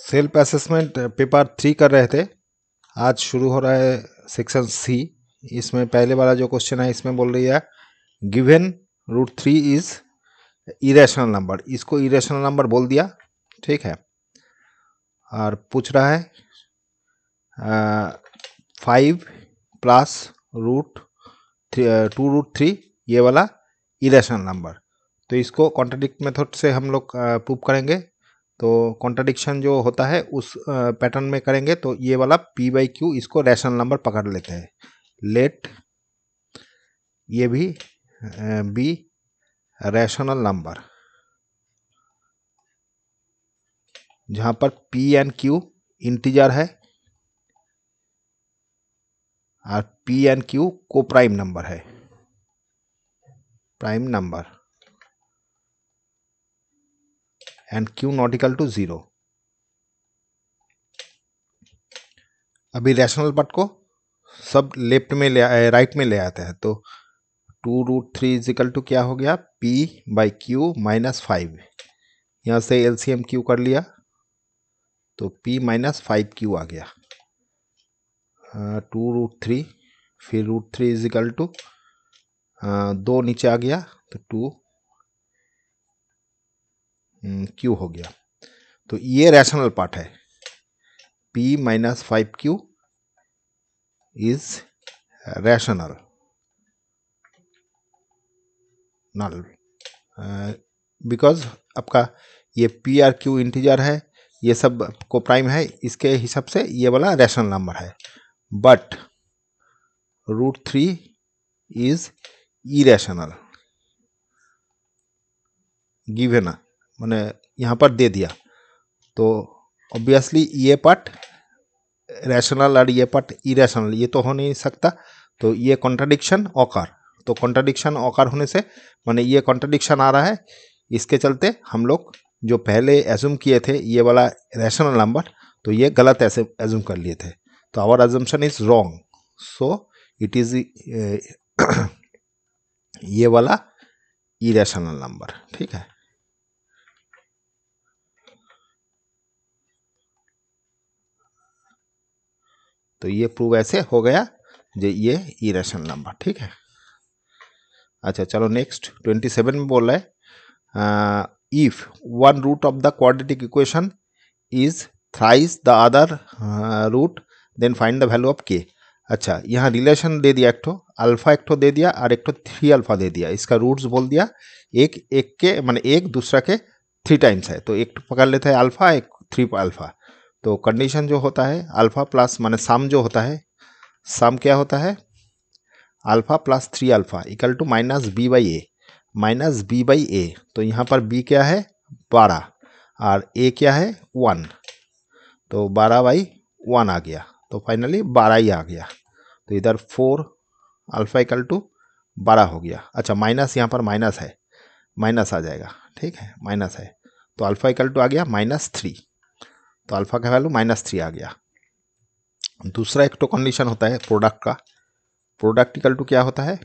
Self assessment paper three कर रहे थे आज शुरू हो रहा है सेक्शन सी इसमें पहले वाला जो क्वेश्चन है इसमें बोल रही है given root three is irrational number इसको इरेशनल नंबर बोल दिया ठीक है और पूछ रहा है five plus root two root three ये वाला इरेशनल नंबर तो इसको कॉन्ट्रेडिक्ट मेथड से हम लोग प्रूव करेंगे तो कॉन्ट्राडिक्शन जो होता है उस पैटर्न में करेंगे तो ये वाला पी बाई क्यू इसको रैशनल नंबर पकड़ लेते हैं लेट ये भी बी रैशनल नंबर जहां पर पी एंड क्यू इंटीजर है और पी एंड क्यू को प्राइम नंबर है prime number and Q not equal to zero अभी रैशनल पार्ट को सब लेफ्ट में ले राइट में ले आते हैं तो two root three equal to क्या हो गया P by Q minus five यहाँ से एल सी एम क्यू कर लिया तो पी माइनस फाइव क्यू आ गया टू रूट थ्री फिर रूट थ्री इजिकल टू दो नीचे आ गया तो टू हम्म, क्यू हो गया तो ये रैशनल पार्ट है P minus five Q is rational नल बिकॉज आपका ये पी आर क्यू इंटीजर है ये सब को प्राइम है इसके हिसाब से ये वाला रैशनल नंबर है but root three is irrational given मैंने यहाँ पर दे दिया तो ऑब्वियसली ये पार्ट रैशनल और ये पार्ट इरेशनल ये तो हो नहीं सकता तो ये कॉन्ट्राडिक्शन ओकार तो कॉन्ट्राडिक्शन ओकार होने से मैंने ये कॉन्ट्राडिक्शन आ रहा है इसके चलते हम लोग जो पहले एज्यूम किए थे ये वाला रैशनल नंबर तो ये गलत ऐसे एज्यूम कर लिए थे तो our assumption is wrong so it is ये वाला इरेशनल नंबर ठीक है तो ये प्रूव ऐसे हो गया जो ये इरेशनल नंबर ठीक है अच्छा चलो नेक्स्ट ट्वेंटी सेवन में बोल रहा है if one root of the quadratic equation is thrice the other root then find the value of K अच्छा यहाँ रिलेशन दे दिया एक ठो अल्फा एक ठो दे दिया और एक ठो थ्री अल्फा दे दिया इसका रूट्स बोल दिया एक एक के मान एक दूसरा के थ्री टाइम्स है तो एक पकड़ लेते हैं अल्फा एक थ्री अल्फा तो कंडीशन जो होता है अल्फ़ा प्लस माने सम जो होता है सम क्या होता है alpha plus three alpha equal to minus B by A minus B by A तो यहाँ पर बी क्या है बारह और ए क्या है वन तो बारह बाई वन आ गया तो फाइनली बारह ही आ गया तो इधर फोर अल्फ़ा इक्वल टू बारह हो गया अच्छा माइनस यहाँ पर माइनस है माइनस आ जाएगा ठीक है माइनस है तो अल्फ़ा इक्वल टू आ गया माइनस थ्री तो अल्फा का वैल्यू माइनस थ्री आ गया दूसरा एक तो कंडीशन होता है प्रोडक्ट का प्रोडक्ट इकल टू क्या होता है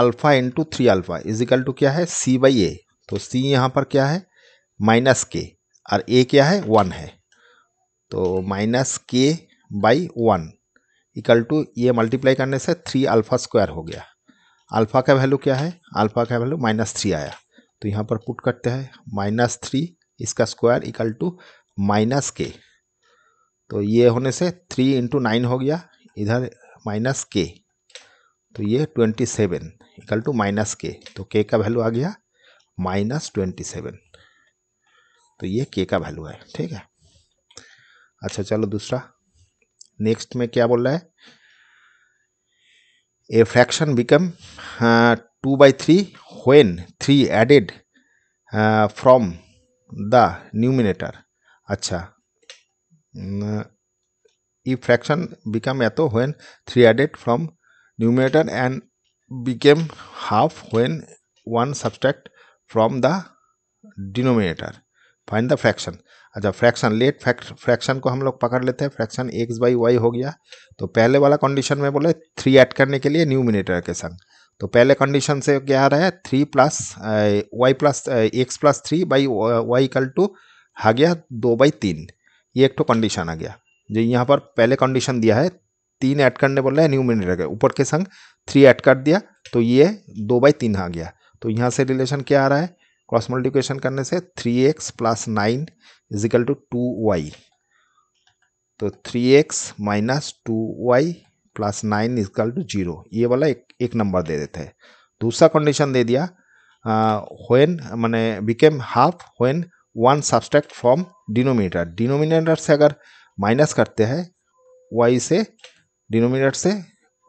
alpha into three alpha is equal to क्या है सी बाई ए तो सी यहाँ पर क्या है माइनस के और ए क्या है वन है तो minus k by one equal to ये मल्टीप्लाई करने से थ्री अल्फा स्क्वायर हो गया अल्फा का वैल्यू क्या है अल्फा का वैल्यू माइनस थ्री आया तो यहाँ पर पुट करते हैं माइनस थ्री इसका square equal to minus k तो ये होने से थ्री इंटू नाइन हो गया इधर माइनस के तो ये twenty seven equal to minus k तो के का वैल्यू आ गया माइनस ट्वेंटी सेवन तो ये के का वैल्यू है ठीक है अच्छा चलो दूसरा नेक्स्ट में क्या बोल रहा है a fraction become two by three when three added from the numerator अच्छा ई फ्रैक्शन बिकम एतो when three added from numerator and became half when one subtract from the denominator find the fraction अच्छा fraction let fraction को हम लोग पकड़ लेते हैं fraction x by Y हो गया तो पहले वाला कंडीशन में बोले थ्री ऐड करने के लिए न्यूमिनेटर के संग तो पहले कंडीशन से क्या आ रहा है three plus y plus x plus three by y equal to आ गया दो बाई तीन ये एक तो कंडीशन आ गया जो यहाँ पर पहले कंडीशन दिया है तीन ऐड करने बोल रहा है न्यूमिनेटर के ऊपर के संग थ्री ऐड कर दिया तो ये दो बाई तीन आ गया तो यहाँ से रिलेशन क्या आ रहा है क्रॉस मल्टीप्लिकेशन करने से three x plus nine equal to two y तो three x minus two y plus nine equal to zero ये वाला एक एक नंबर दे देते हैं दूसरा कंडीशन दे दिया व्हेन मैंने became half when one subtract from denominator denominator से अगर माइनस करते हैं वाई से डिनोमिनेटर से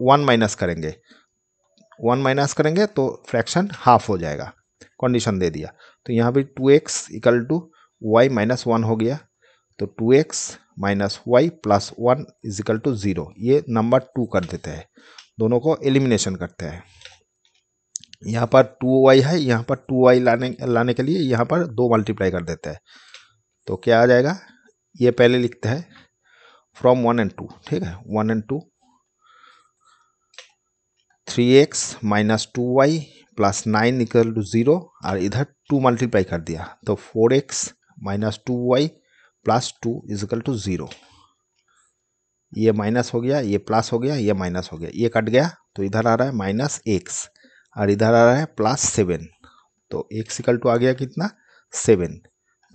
वन माइनस करेंगे वन माइनस करेंगे तो फ्रैक्शन हाफ हो जाएगा कंडीशन दे दिया तो यहाँ भी two x equal to y minus one हो गया तो two x minus y plus one equal to zero ये नंबर टू कर देते हैं दोनों को एलिमिनेशन करते हैं यहाँ पर टू वाई है यहाँ पर टू वाई लाने लाने के लिए यहाँ पर दो मल्टीप्लाई कर देते हैं तो क्या आ जाएगा ये पहले लिखते हैं फ्रॉम वन एंड टू ठीक है one and two three x minus two y plus nine equal to zero और इधर टू मल्टीप्लाई कर दिया तो four x minus two y plus two equal to zero ये माइनस हो गया ये प्लस हो गया ये माइनस हो गया ये कट गया तो इधर आ रहा है माइनस एक्स और इधर आ रहा है प्लस सेवन तो एक्स इकल टू आ गया कितना सेवन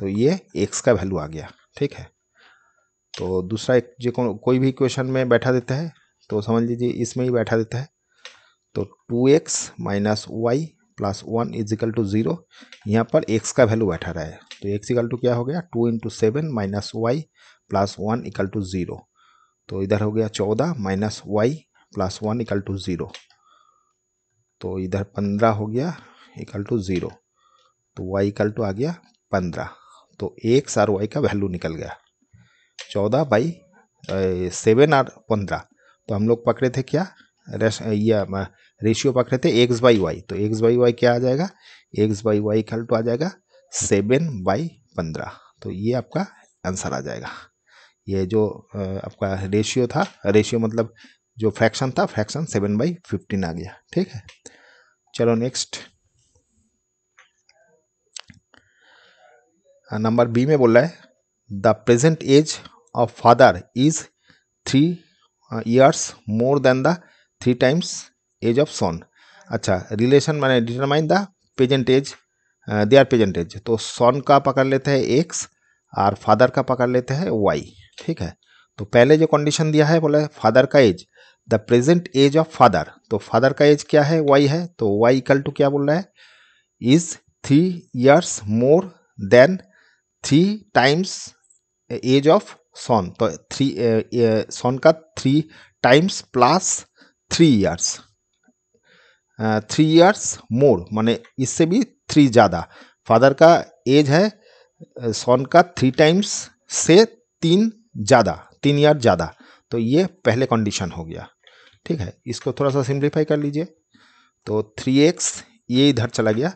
तो ये एक्स का वैल्यू आ गया ठीक है तो दूसरा एक जो कोई भी क्वेश्चन में बैठा देता है तो समझ लीजिए इसमें ही बैठा देता है तो two x minus y plus one equal to zero यहाँ पर एक्स का वैल्यू बैठा रहा है तो एक्स इकल टू क्या हो गया two into seven minus y plus one equal to zero तो इधर हो गया चौदह minus y plus one equal to zero तो इधर पंद्रह हो गया इकल टू ज़ीरो तो वाई इकल टू आ गया पंद्रह तो एक्स और वाई का वैल्यू निकल गया चौदह बाई सेवन और पंद्रह तो हम लोग पकड़े थे क्या रेस या रेशियो पकड़े थे एक्स बाई वाई तो एक्स बाई वाई क्या आ जाएगा x by y equal to आ जाएगा सेवन बाई पंद्रह तो ये आपका आंसर आ जाएगा ये जो आपका रेशियो था रेशियो मतलब जो फ्रैक्शन था फ्रैक्शन सेवन बाई फिफ्टीन आ गया ठीक है चलो नेक्स्ट नंबर बी में बोल रहा है the present age of father is three years more than the three times age of son अच्छा रिलेशन माने determine the present age they are present age तो सन का पकड़ लेते हैं एक्स और फादर का पकड़ लेते हैं वाई ठीक है तो पहले जो कंडीशन दिया है बोले फादर का age the present age of father तो फादर का एज क्या है वाई है तो वाई इक्वल टू क्या बोल रहा है is three years more than three times age of son तो थ्री सन uh, uh, का three times plus three years three years more माने इससे भी थ्री ज़्यादा फादर का एज है सॉन uh, का थ्री टाइम्स से तीन ज़्यादा तीन ईयर ज़्यादा तो ये पहले कंडीशन हो गया ठीक है इसको थोड़ा सा सिंप्लीफाई कर लीजिए तो थ्री एक्स ये इधर चला गया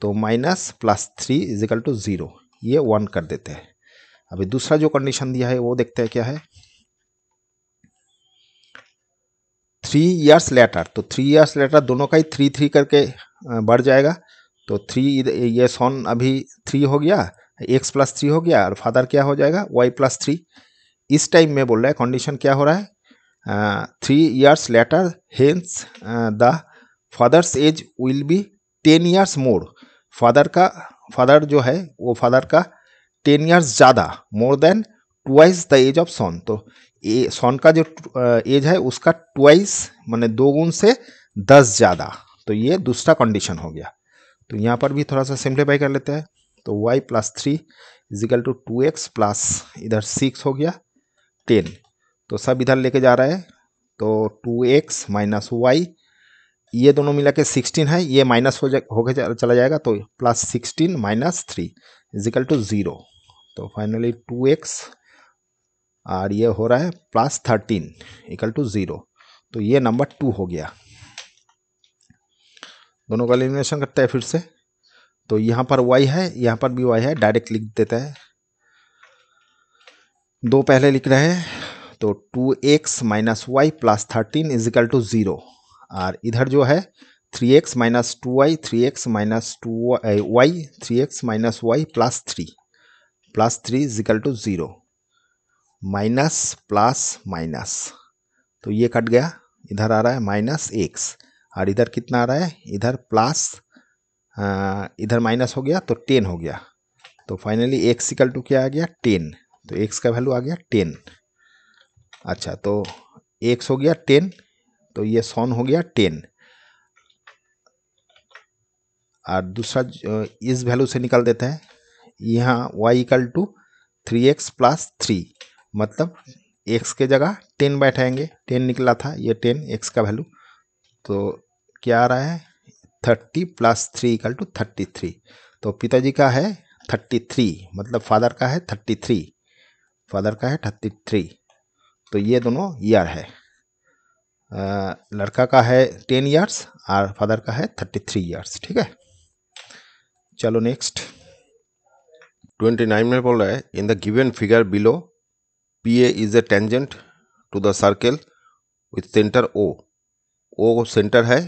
तो minus plus three equal to zero ये वन कर देते हैं अभी दूसरा जो कंडीशन दिया है वो देखते हैं क्या है थ्री ईयर्स लेटर तो थ्री ईयर्स लेटर दोनों का ही थ्री थ्री करके बढ़ जाएगा तो थ्री ये सॉन अभी थ्री हो गया एक्स प्लस थ्री हो गया और फादर क्या हो जाएगा वाई प्लस थ्री इस टाइम में बोल रहा है कंडीशन क्या हो रहा है three years later hence the father's age will be ten years more father का फादर जो है वो फादर का टेन ईयर्स ज़्यादा more than twice the age of son तो ए सोन का जो एज है उसका ट्वाइस मैंने दो गुण से दस ज़्यादा तो ये दूसरा कंडीशन हो गया तो यहाँ पर भी थोड़ा सा सिम्प्लीफाई कर लेते हैं तो y plus three equal to two x plus इधर सिक्स हो गया टेन तो सब इधर लेके जा रहा है तो टू एक्स माइनस वाई ये दोनों मिला के सिक्सटीन है ये माइनस हो जा होकर जा, चला जाएगा तो plus sixteen minus three equal to zero तो फाइनली टू एक्स और ये हो रहा है plus thirteen equal to zero तो ये नंबर टू हो गया दोनों का एलिमिनेशन करते हैं फिर से तो यहाँ पर वाई है यहाँ पर भी वाई है डायरेक्ट लिख देता है दो पहले लिख रहे हैं तो two x minus y plus thirteen equal to zero और इधर जो है three x minus two y three x minus two y three x minus y plus three plus three equal to zero minus plus minus तो ये cut गया इधर आ रहा है माइनस एक्स और इधर कितना आ रहा है इधर प्लस इधर माइनस हो गया तो टेन हो गया तो फाइनली एक्स इकल टू क्या आ गया टेन तो एक्स का वैल्यू आ गया टेन अच्छा तो एक्स हो गया टेन तो ये सॉन हो गया टेन और दूसरा इस वैल्यू से निकाल देते हैं यहाँ y equal to three x plus three मतलब एक्स के जगह टेन बैठाएंगे टेन निकला था ये टेन एक्स का वैल्यू तो क्या आ रहा है thirty plus three equal to thirty three तो पिताजी का है थर्टी थ्री मतलब फादर का है थर्टी थ्री फादर का है थर्टी थ्री तो ये दोनों ईयर है आ, लड़का का है टेन ईयर्स और फादर का है थर्टी थ्री ईयर्स ठीक है चलो नेक्स्ट ट्वेंटी नाइन में बोल रहा है in the given figure below PA is a tangent to the circle with center O. O center है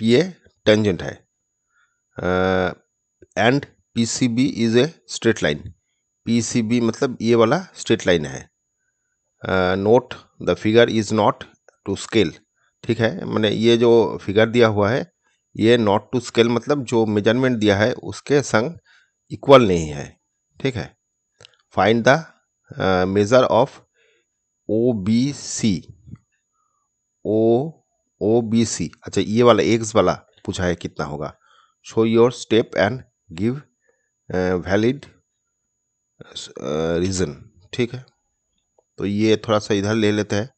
PA tangent है uh, and PCB is a straight line. PCB मतलब ये वाला straight line है uh, note the figure is not to scale. ठीक है मैंने ये जो फिगर दिया हुआ है ये नॉट टू स्केल मतलब जो मेजरमेंट दिया है उसके संग इक्वल नहीं है ठीक है find the measure of O B C O O B C अच्छा ये वाला एक्स वाला पूछा है कितना होगा show your step and give valid reason ठीक है तो ये थोड़ा सा इधर ले लेते हैं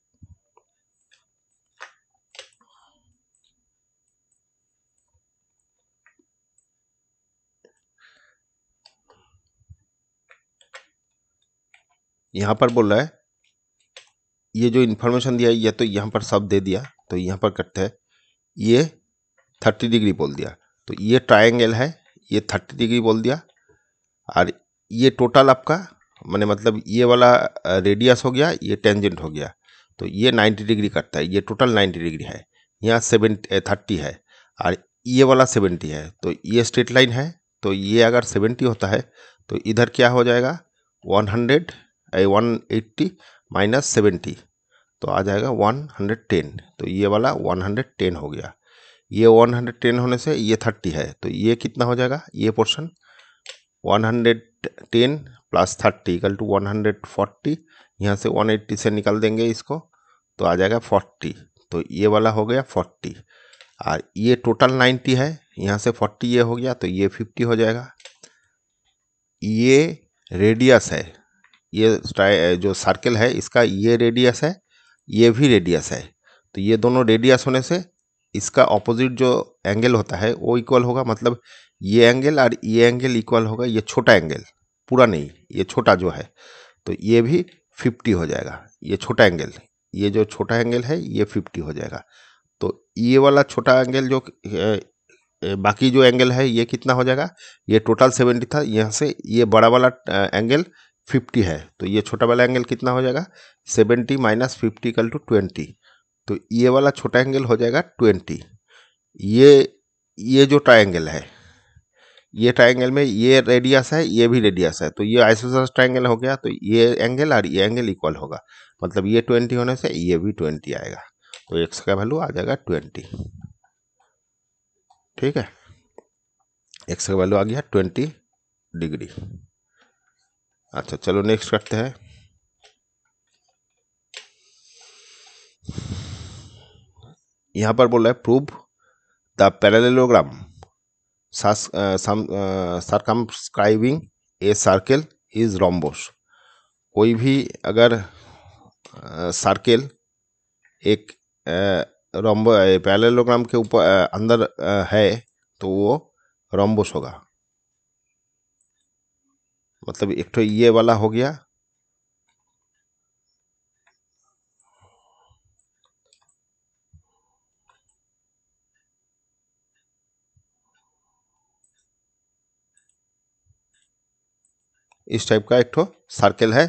यहाँ पर बोल रहा है ये जो इन्फॉर्मेशन दिया या तो यहाँ पर सब दे दिया तो यहाँ पर कट है ये थर्टी डिग्री बोल दिया तो ये ट्रायंगल है ये थर्टी डिग्री बोल दिया और ये टोटल आपका मैंने मतलब ये वाला रेडियस हो गया ये टेंजेंट हो गया तो ये नाइन्टी डिग्री करता है ये टोटल नाइन्टी डिग्री है यहाँ सेवन थर्टी है और ये वाला सेवेंटी है तो ये स्ट्रेट लाइन है तो ये अगर सेवेंटी होता है तो इधर क्या हो जाएगा one hundred one eighty minus seventy तो आ जाएगा वन हंड्रेड टेन तो ये वाला वन हंड्रेड टेन हो गया ये वन हंड्रेड टेन होने से ये थर्टी है तो ये कितना हो जाएगा ये portion one hundred ten plus thirty equal to one hundred forty यहाँ से वन एट्टी से निकाल देंगे इसको तो आ जाएगा फोर्टी तो ये वाला हो गया फोर्टी और ये टोटल नाइन्टी है यहाँ से फोर्टी ये हो गया तो ये फिफ्टी हो जाएगा ये रेडियस है ये जो सर्कल है इसका ये रेडियस है ये भी रेडियस है तो ये दोनों रेडियस होने से इसका ऑपोजिट जो एंगल होता है वो इक्वल होगा मतलब ये एंगल और ये एंगल इक्वल होगा ये छोटा एंगल पूरा नहीं ये छोटा जो है तो ये भी फिफ्टी हो जाएगा ये छोटा एंगल ये जो छोटा एंगल है ये फिफ्टी हो जाएगा तो ये वाला छोटा एंगल जो बाकी जो एंगल है ये कितना हो जाएगा ये टोटल सेवेंटी था यहाँ से ये बड़ा वाला एंगल फिफ्टी है तो ये छोटा वाला एंगल कितना हो जाएगा seventy minus fifty equal to twenty तो ये वाला छोटा एंगल हो जाएगा ट्वेंटी ये ये जो ट्राइंगल है ये ट्राइंगल में ये रेडियस है ये भी रेडियस है तो ये आइसोस ट्राइंगल हो गया तो ये एंगल और ये एंगल इक्वल होगा मतलब ये ट्वेंटी होने से ये भी ट्वेंटी आएगा तो एक्स का वैल्यू आ जाएगा ट्वेंटी ठीक है एक्स का वैल्यू आ गया ट्वेंटी डिग्री अच्छा चलो नेक्स्ट करते हैं यहाँ पर बोल रहा है prove the parallelogram circumscribing a circle is rhombus कोई भी अगर सर्कल uh, एक रोम्बो uh, पैरेलोग्राम uh, के ऊपर अंदर है तो वो रोम्बोस होगा मतलब एक तो ये वाला हो गया इस टाइप का एक तो सर्कल है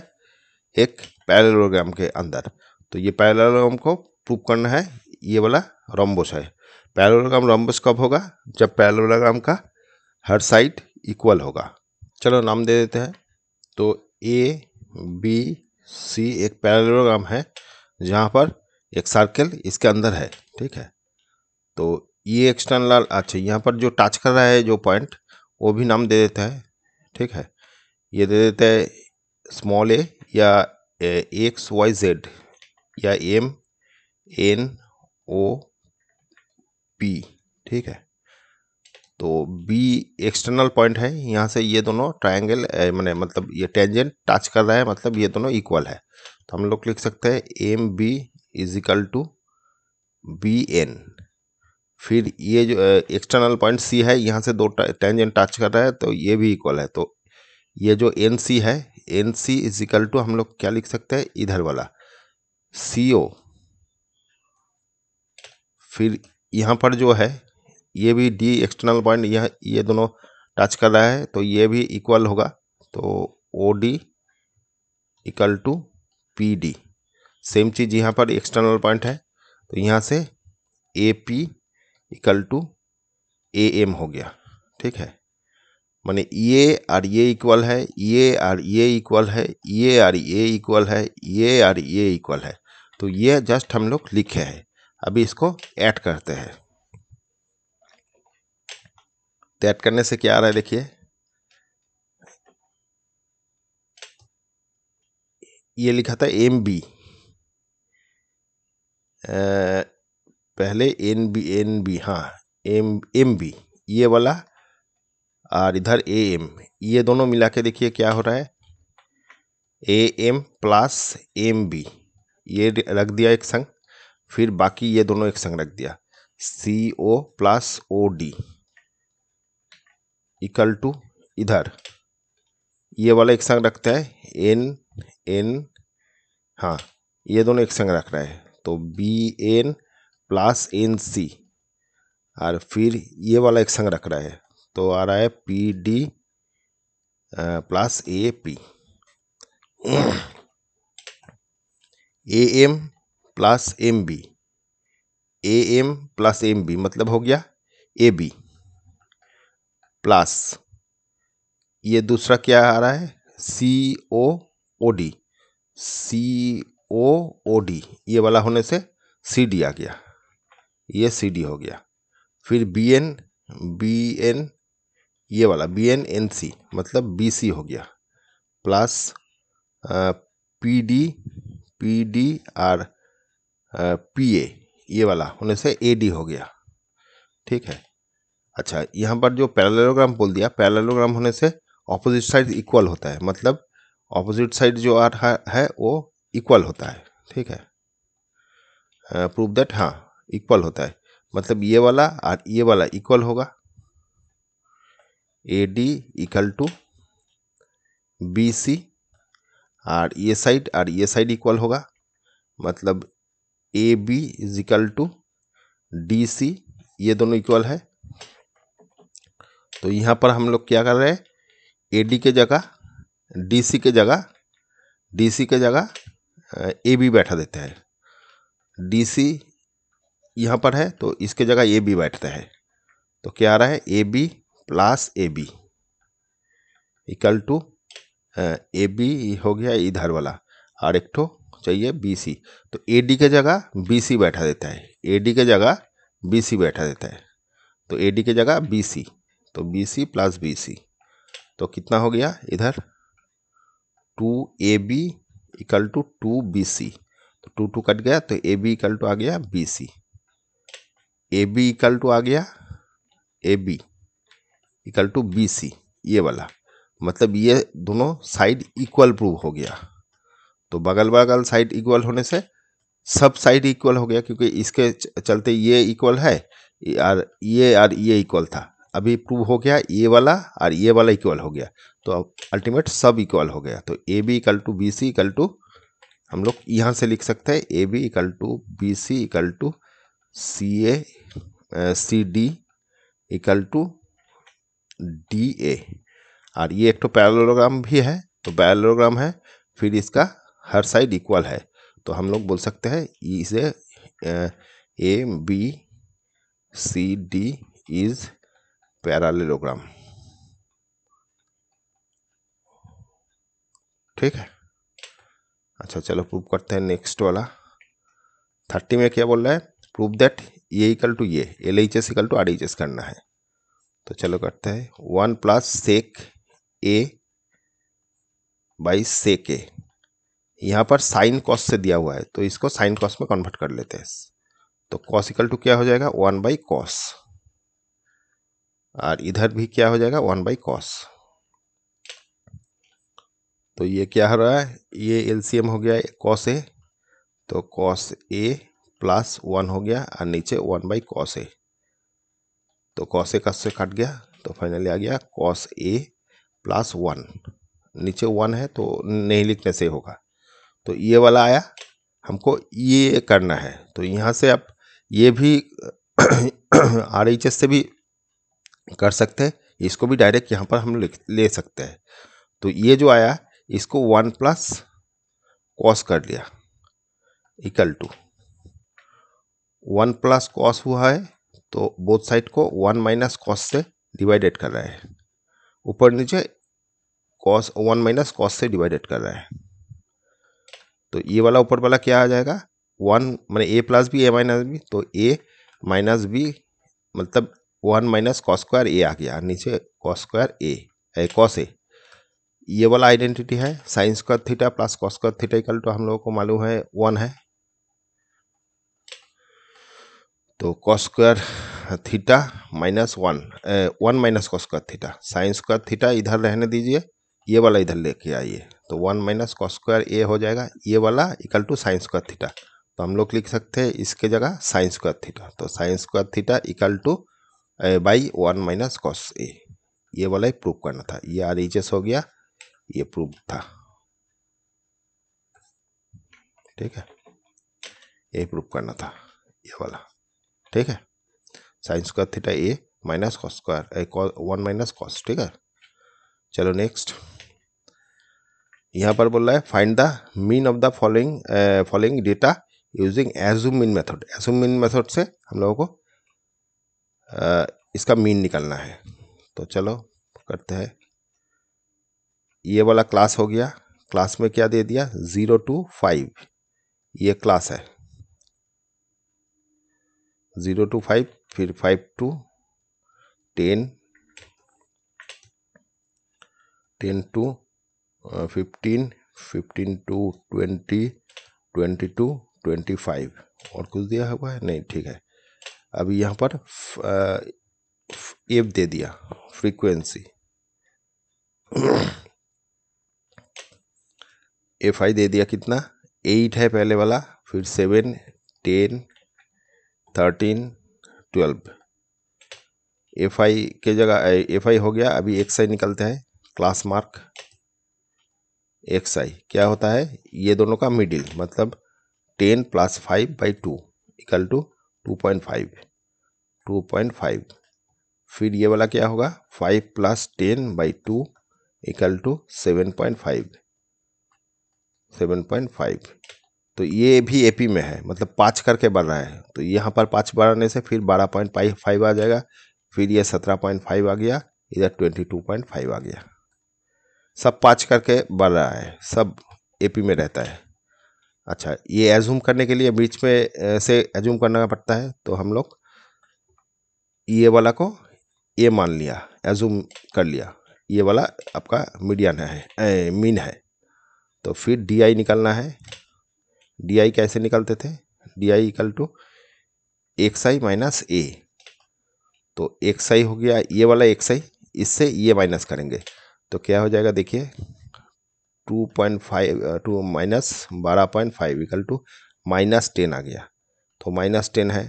एक पैरेलोग्राम के अंदर तो ये पैरेलोग्राम को प्रूव करना है ये वाला रोम्बस है पैरेलोग्राम रोम्बस कब होगा जब पैरेलोग्राम का हर साइड इक्वल होगा चलो नाम दे देते हैं तो ए बी सी एक पैरेलोग्राम है जहाँ पर एक सर्कल इसके अंदर है ठीक है तो ये एक्सटर्नल अच्छा यहाँ पर जो टच कर रहा है जो पॉइंट वो भी नाम दे देता है ठीक है ये दे देता है स्मॉल ए या एक्स वाई जेड या एम एन ओ पी ठीक है तो बी एक्सटर्नल पॉइंट है यहाँ से ये दोनों ट्राइंगल मैंने मतलब ये टेंजेंट टच कर रहा है मतलब ये दोनों इक्वल है तो हम लोग लिख सकते हैं M B is equal to B N फिर ये जो एक्सटर्नल पॉइंट सी है यहाँ से दो टेंजेंट टच कर रहा है तो ये भी इक्वल है तो ये जो एन सी है N C is equal to हम लोग क्या लिख सकते हैं इधर वाला सी ओ फिर यहाँ पर जो है ये भी डी एक्सटर्नल पॉइंट यह ये दोनों टच कर रहा है तो ये भी इक्वल होगा तो O D equal to P D same चीज़ यहाँ पर एक्सटर्नल पॉइंट है तो यहाँ से A P equal to A M हो गया ठीक है माने ये और ये इक्वल है ये और ये इक्वल है ये और ये इक्वल है ये और ये इक्वल है तो ये जस्ट हम लोग लिखे हैं अभी इसको ऐड करते हैं तो ऐड करने से क्या आ रहा है देखिए ये लिखा था एम बी पहले एन बी एन बी हाँ एम एम बी ये वाला और इधर ए एम ये दोनों मिला के देखिए क्या हो रहा है A M plus M B ये रख दिया एक संग फिर बाकी ये दोनों एक संग रख दिया C O plus O D equal to इधर ये वाला एक संग रखता है एन एन हाँ ये दोनों एक संग रख रहा है तो B N plus N C और फिर ये वाला एक संग रख रहा है तो आ रहा है P D plus A P A M plus M B A M plus M B मतलब हो गया ए बी प्लस ये दूसरा क्या आ रहा है सी O O D C O O D ये वाला होने से सी डी आ गया ये सी डी हो गया फिर बी एन बी एन ये वाला बी एन एन सी मतलब बी सी हो गया plus P D P D R P A ये वाला होने से ए डी हो गया ठीक है अच्छा यहाँ पर जो पैरालोग्राम बोल दिया पैरालोग्राम होने से ऑपोजिट साइड इक्वल होता है मतलब ऑपोजिट साइड जो आ रहा है वो इक्वल होता है ठीक है प्रूव दैट हाँ इक्वल होता है मतलब ये वाला और ये वाला इक्वल होगा A D equal to B C और ये साइड और ये साइड इक्वल होगा मतलब A B is equal to D C ये दोनों इक्वल है तो यहाँ पर हम लोग क्या कर रहे हैं ए डी के जगह डी सी के जगह डी सी के जगह ए बी बैठा देते हैं डी सी यहाँ पर है तो इसके जगह ए बी बैठता है तो क्या आ रहा है A B plus A B equal to A B हो गया इधर वाला और एक ठो चाहिए बी सी तो ए डी के जगह बी सी बैठा देता है ए डी के जगह बी सी बैठा देता है तो ए डी के जगह बी सी तो B C plus B C तो कितना हो गया इधर two A B equal to two B C तो टू टू कट गया तो ए बी इक्वल टू आ गया B C A B equal to आ गया A B equal to B C ये वाला मतलब ये दोनों साइड इक्वल प्रूव हो गया तो बगल बगल साइड इक्वल होने से सब साइड इक्वल हो गया क्योंकि इसके चलते ये इक्वल है और ये और ये इक्वल था अभी प्रूव हो गया ए वाला और ये वाला इक्वल हो गया तो अब अल्टीमेट सब इक्वल हो गया तो A B equal to B C equal to हम लोग यहाँ से लिख सकते हैं A B equal to B C equal to C A C D equal to D A और ये एक तो पैरेललोग्राम भी है तो पैरेललोग्राम है फिर इसका हर साइड इक्वल है तो हम लोग बोल सकते हैं इसे A B C D is parallelogram ठीक है अच्छा चलो प्रूव करते हैं नेक्स्ट वाला थर्टी में क्या बोल रहा है प्रूव दैट ये इक्वल टू ये L H S equal to R H S करना है तो चलो करते हैं one plus sec A by sec A यहाँ पर साइन कॉस से दिया हुआ है तो इसको साइन कॉस में कन्वर्ट कर लेते हैं तो कॉस इक्वल टू क्या हो जाएगा वन बाई कॉस और इधर भी क्या हो जाएगा वन बाई कॉस तो ये क्या हो रहा है ये एलसीएम हो गया कॉस ए तो कॉस ए प्लस वन हो गया और नीचे वन बाई कॉस ए तो कॉस ए कस से कट गया तो फाइनली आ गया कॉस ए प्लस वन नीचे वन है तो नहीं लिखने से होगा तो ये वाला आया हमको ये करना है तो यहाँ से आप ये भी आर एच एस से भी कर सकते हैं इसको भी डायरेक्ट यहाँ पर हम ले सकते हैं तो ये जो आया इसको वन प्लस कॉस कर लिया equal to one plus cos हुआ है तो बोथ साइड को वन माइनस कॉस से डिवाइडेड कर रहा है ऊपर नीचे कॉस वन माइनस कॉस से डिवाइडेड कर रहा है तो ये वाला ऊपर वाला क्या आ जाएगा वन मैंने ए प्लस भी ए माइनस भी तो ए माइनस बी मतलब one minus cos square A आ गया नीचे कॉ स्क्वायर ए कॉस ए ये वाला आइडेंटिटी है sine square theta plus cos square theta equal to हम लोगों को मालूम है वन है तो cos square theta minus one one minus cos square theta sine square theta इधर रहने दीजिए ये वाला इधर लेके आइए तो one minus cos square A हो जाएगा ये वाला equal to sine square theta तो हम लोग लिख सकते हैं इसके जगह साइन स्क्वायर थीटा तो sign square theta equal to by one minus cos A ये वाला ही प्रूफ करना था ये आर एच एस हो गया ये प्रूफ था ठीक है ये प्रूफ करना था ये वाला ठीक है sine square theta A minus cos square one minus cos ठीक है चलो नेक्स्ट यहाँ पर बोल रहा है find the mean of the following following data using assume mean method assume mean method से हम लोगों को इसका मीन निकलना है तो चलो करते हैं ये वाला क्लास हो गया क्लास में क्या दे दिया ज़ीरो टू फाइव ये क्लास है ज़ीरो टू फाइव फिर five to ten ten to fifteen fifteen to twenty twenty to twenty five और कुछ दिया हुआ है नहीं ठीक है अभी यहाँ पर एफ दे दिया फ्रीक्वेंसी एफ आई दे दिया कितना एट है पहले वाला फिर seven ten thirteen twelve F I के जगह एफ आई हो गया अभी एक्स आई निकलते हैं क्लास मार्क एक्स आई क्या होता है ये दोनों का मिडिल मतलब ten plus five by two equal to two point five two point five फिर ये वाला क्या होगा five plus ten by two equal to seven point five seven point five तो ये भी ए पी में है मतलब पाँच करके बढ़ रहा है तो यहाँ पर पाँच बढ़ाने से फिर बारह पॉइंट फाइव फाइव आ जाएगा फिर ये सत्रह पॉइंट फाइव आ गया इधर ट्वेंटी टू पॉइंट फाइव आ गया सब पाँच करके बढ़ रहा है सब ए पी में रहता है अच्छा ये एजूम करने के लिए बीच में से एजूम करना पड़ता है तो हम लोग ये वाला को ये मान लिया एजूम कर लिया ये वाला आपका मीडियन है ए, मीन है तो फिर डी आई निकालना है डी आई कैसे निकालते थे D I equal to X I minus A तो एक्स आई हो गया ये वाला एक्स आई इससे ये माइनस करेंगे तो क्या हो जाएगा देखिए two point five two minus बारह point five equal to minus ten आ गया तो माइनस टेन है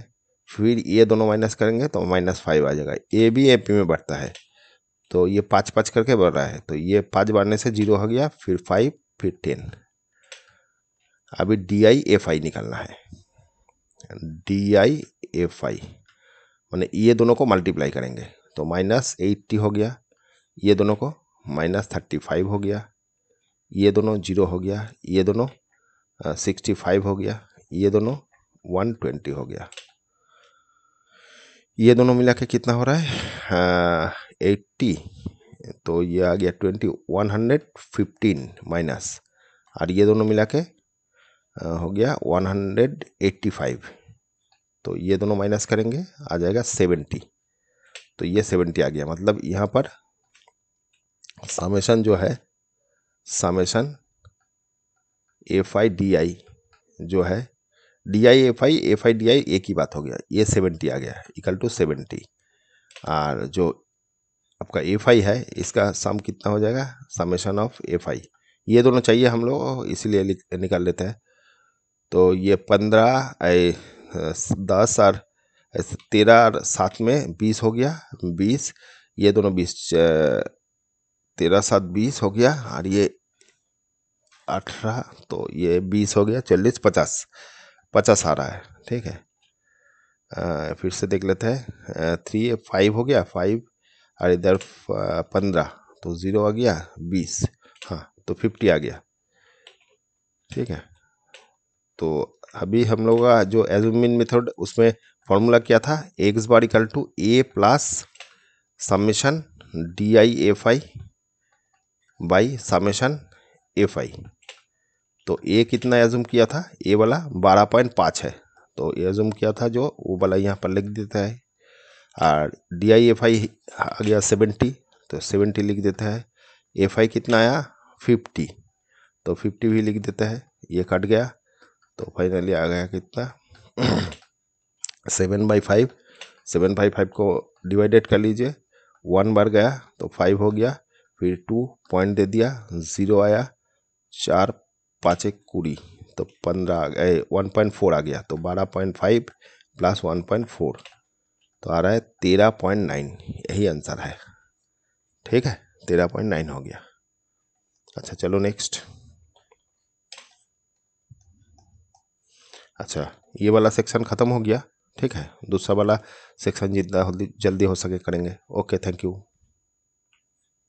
फिर ये दोनों माइनस करेंगे तो माइनस फाइव आ जाएगा ए बी ए पी में बढ़ता है तो ये पाँच पाँच करके बढ़ रहा है तो ये पाँच बढ़ने से जीरो हो गया फिर फाइव फिर टेन अभी डी आई एफ आई निकालना है डी आई एफ आई मैंने ये दोनों को मल्टीप्लाई करेंगे तो माइनस एट्टी हो गया ये दोनों को माइनस थर्टी फाइव हो गया ये दोनों जीरो हो गया ये दोनों सिक्सटी फाइव हो गया ये दोनों वन ट्वेंटी हो गया ये दोनों मिला के कितना हो रहा है एट्टी तो ये आ गया twenty one hundred fifteen minus और ये दोनों मिला के हो गया वन हंड्रेड एट्टी फाइव तो ये दोनों माइनस करेंगे आ जाएगा सेवेंटी तो ये सेवेंटी आ गया मतलब यहाँ पर समेशन जो है summation F I D I जो है D I F I F I D I एक ही बात हो गया ये सेवेंटी आ गया इक्वल टू सेवेंटी और जो आपका एफ आई है इसका सम कितना हो जाएगा समेसन ऑफ एफ आई ये दोनों चाहिए हम लोग इसीलिए निकाल लेते हैं तो ये पंद्रह दस और तेरह और सात में बीस हो गया बीस ये दोनों बीस तेरह सात बीस हो गया और ये अठारह तो ये बीस हो गया चालीस पचास पचास आ रहा है ठीक है आ, फिर से देख लेते हैं थ्री फाइव हो गया फाइव और इधर पंद्रह तो ज़ीरो आ गया बीस हाँ तो फिफ्टी आ गया ठीक है तो अभी हम लोग का जो एजुमिन मेथड उसमें फॉर्मूला क्या था X bar equal to A plus summation D I F I by summation F I तो ए कितना एजूम किया था ए वाला बारह पॉइंट पाँच है तो एजूम किया था जो वो वाला यहाँ पर लिख देता है और डी आई एफ आई आ गया सेवेंटी तो सेवेंटी लिख देता है एफ आई कितना आया फिफ्टी तो फिफ्टी भी लिख देता है ये कट गया तो फाइनली आ गया कितना seven by five seven by five को डिवाइडेड कर लीजिए वन बार गया तो फाइव हो गया फिर टू पॉइंट दे दिया ज़ीरो आया चार पाँच एक कुड़ी तो पंद्रह वन पॉइंट फोर आ गया तो बारह point five plus one point four तो आ रहा है तेरह पॉइंट नाइन यही आंसर है ठीक है तेरह पॉइंट नाइन हो गया अच्छा चलो नेक्स्ट अच्छा ये वाला सेक्शन ख़त्म हो गया ठीक है दूसरा वाला सेक्शन जितना जल्दी हो सके करेंगे ओके थैंक यू